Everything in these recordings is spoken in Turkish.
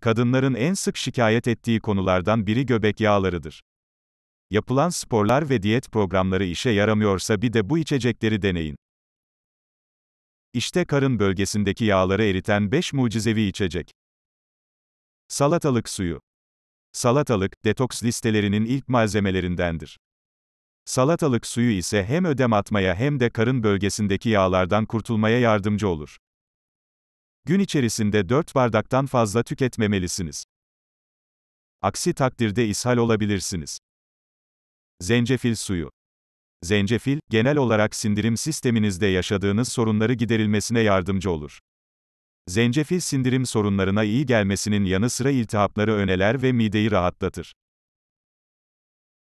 Kadınların en sık şikayet ettiği konulardan biri göbek yağlarıdır. Yapılan sporlar ve diyet programları işe yaramıyorsa bir de bu içecekleri deneyin. İşte karın bölgesindeki yağları eriten 5 mucizevi içecek. Salatalık suyu. Salatalık, detoks listelerinin ilk malzemelerindendir. Salatalık suyu ise hem ödem atmaya hem de karın bölgesindeki yağlardan kurtulmaya yardımcı olur. Gün içerisinde 4 bardaktan fazla tüketmemelisiniz. Aksi takdirde ishal olabilirsiniz. Zencefil suyu. Zencefil, genel olarak sindirim sisteminizde yaşadığınız sorunları giderilmesine yardımcı olur. Zencefil sindirim sorunlarına iyi gelmesinin yanı sıra iltihapları öneler ve mideyi rahatlatır.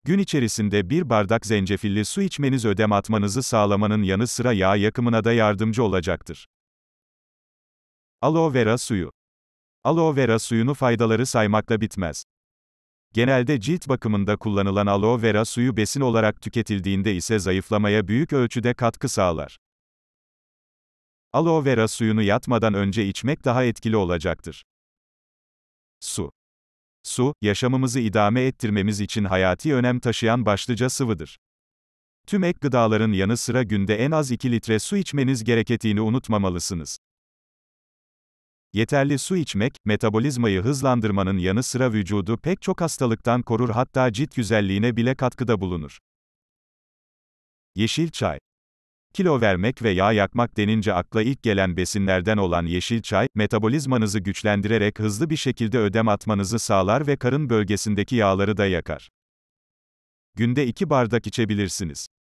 Gün içerisinde bir bardak zencefilli su içmeniz ödem atmanızı sağlamanın yanı sıra yağ yakımına da yardımcı olacaktır. Aloe vera suyu. Aloe vera suyunu faydaları saymakla bitmez. Genelde cilt bakımında kullanılan aloe vera suyu besin olarak tüketildiğinde ise zayıflamaya büyük ölçüde katkı sağlar. Aloe vera suyunu yatmadan önce içmek daha etkili olacaktır. Su. Su, yaşamımızı idame ettirmemiz için hayati önem taşıyan başlıca sıvıdır. Tüm ek gıdaların yanı sıra günde en az 2 litre su içmeniz gerektiğini unutmamalısınız. Yeterli su içmek, metabolizmayı hızlandırmanın yanı sıra vücudu pek çok hastalıktan korur hatta cilt güzelliğine bile katkıda bulunur. Yeşil çay Kilo vermek ve yağ yakmak denince akla ilk gelen besinlerden olan yeşil çay, metabolizmanızı güçlendirerek hızlı bir şekilde ödem atmanızı sağlar ve karın bölgesindeki yağları da yakar. Günde 2 bardak içebilirsiniz.